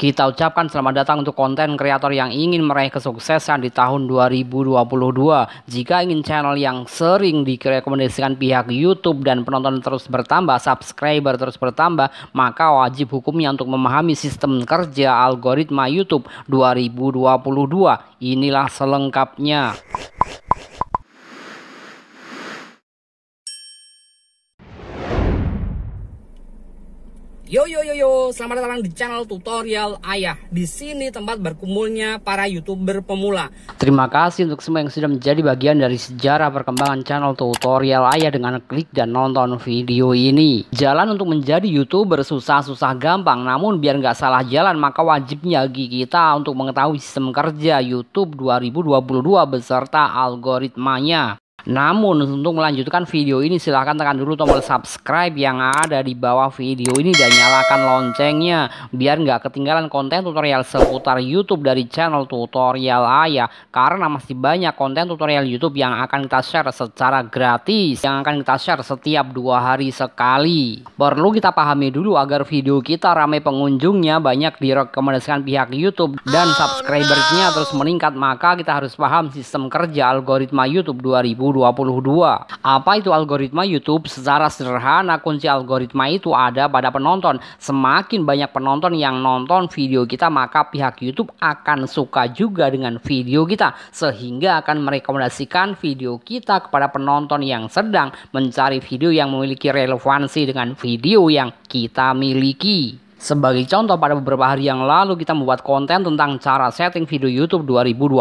Kita ucapkan selamat datang untuk konten kreator yang ingin meraih kesuksesan di tahun 2022. Jika ingin channel yang sering direkomendasikan pihak YouTube dan penonton terus bertambah, subscriber terus bertambah, maka wajib hukumnya untuk memahami sistem kerja algoritma YouTube 2022. Inilah selengkapnya. Yo yo yo yo, selamat datang di channel tutorial Ayah. Di sini tempat berkumpulnya para YouTuber pemula. Terima kasih untuk semua yang sudah menjadi bagian dari sejarah perkembangan channel tutorial Ayah dengan klik dan nonton video ini. Jalan untuk menjadi YouTuber susah-susah gampang, namun biar nggak salah jalan maka wajibnya bagi kita untuk mengetahui sistem kerja YouTube 2022 beserta algoritmanya. Namun untuk melanjutkan video ini silahkan tekan dulu tombol subscribe yang ada di bawah video ini dan nyalakan loncengnya biar nggak ketinggalan konten tutorial seputar YouTube dari channel tutorial Ayah karena masih banyak konten tutorial YouTube yang akan kita share secara gratis yang akan kita share setiap dua hari sekali. Perlu kita pahami dulu agar video kita ramai pengunjungnya banyak direkomendasikan pihak YouTube dan oh, subscribernya terus meningkat maka kita harus paham sistem kerja algoritma YouTube 2000 2022. Apa itu algoritma YouTube? Secara sederhana kunci algoritma itu ada pada penonton. Semakin banyak penonton yang nonton video kita maka pihak YouTube akan suka juga dengan video kita sehingga akan merekomendasikan video kita kepada penonton yang sedang mencari video yang memiliki relevansi dengan video yang kita miliki. Sebagai contoh, pada beberapa hari yang lalu kita membuat konten tentang cara setting video YouTube 2022.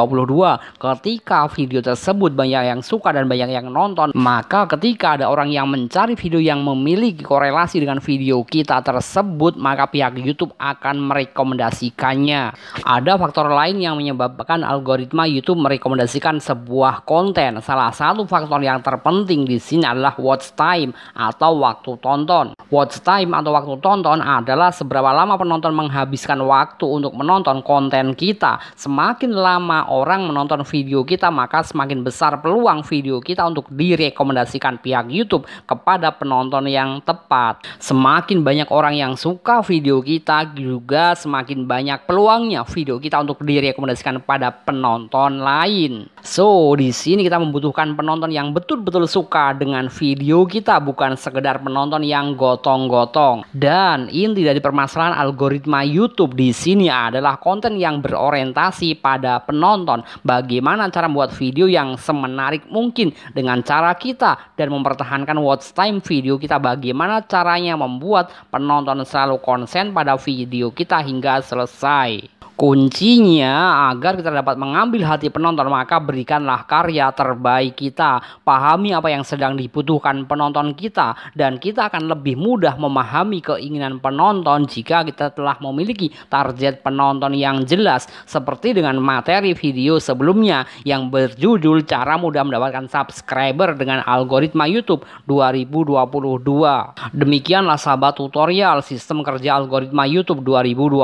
Ketika video tersebut banyak yang suka dan banyak yang nonton, maka ketika ada orang yang mencari video yang memiliki korelasi dengan video kita tersebut, maka pihak YouTube akan merekomendasikannya. Ada faktor lain yang menyebabkan algoritma YouTube merekomendasikan sebuah konten. Salah satu faktor yang terpenting di sini adalah watch time atau waktu tonton. Watch time atau waktu tonton adalah seberapa lama penonton menghabiskan waktu untuk menonton konten kita, semakin lama orang menonton video kita, maka semakin besar peluang video kita untuk direkomendasikan pihak YouTube kepada penonton yang tepat. Semakin banyak orang yang suka video kita, juga semakin banyak peluangnya video kita untuk direkomendasikan pada penonton lain. So, di sini kita membutuhkan penonton yang betul-betul suka dengan video kita, bukan sekedar penonton yang gotong-gotong. Dan inti dari permainan permasalahan algoritma YouTube di sini adalah konten yang berorientasi pada penonton. Bagaimana cara membuat video yang semenarik mungkin dengan cara kita dan mempertahankan watch time video kita. Bagaimana caranya membuat penonton selalu konsen pada video kita hingga selesai. Kuncinya agar kita dapat mengambil hati penonton maka berikanlah karya terbaik kita. Pahami apa yang sedang dibutuhkan penonton kita dan kita akan lebih mudah memahami keinginan penonton jika kita telah memiliki target penonton yang jelas seperti dengan materi video sebelumnya yang berjudul cara mudah mendapatkan subscriber dengan algoritma YouTube 2022. Demikianlah sahabat tutorial sistem kerja algoritma YouTube 2022.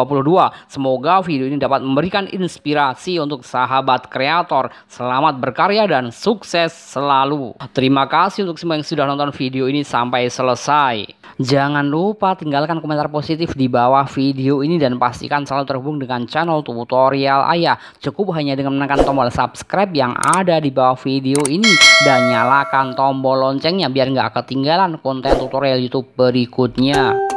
Semoga video ini dapat memberikan inspirasi untuk sahabat kreator. Selamat berkarya dan sukses selalu. Terima kasih untuk semua yang sudah nonton video ini sampai selesai. Jangan lupa tinggalkan komentar positif di bawah video ini dan pastikan selalu terhubung dengan channel tutorial ayah. Cukup hanya dengan menekan tombol subscribe yang ada di bawah video ini dan nyalakan tombol loncengnya biar nggak ketinggalan konten tutorial YouTube berikutnya.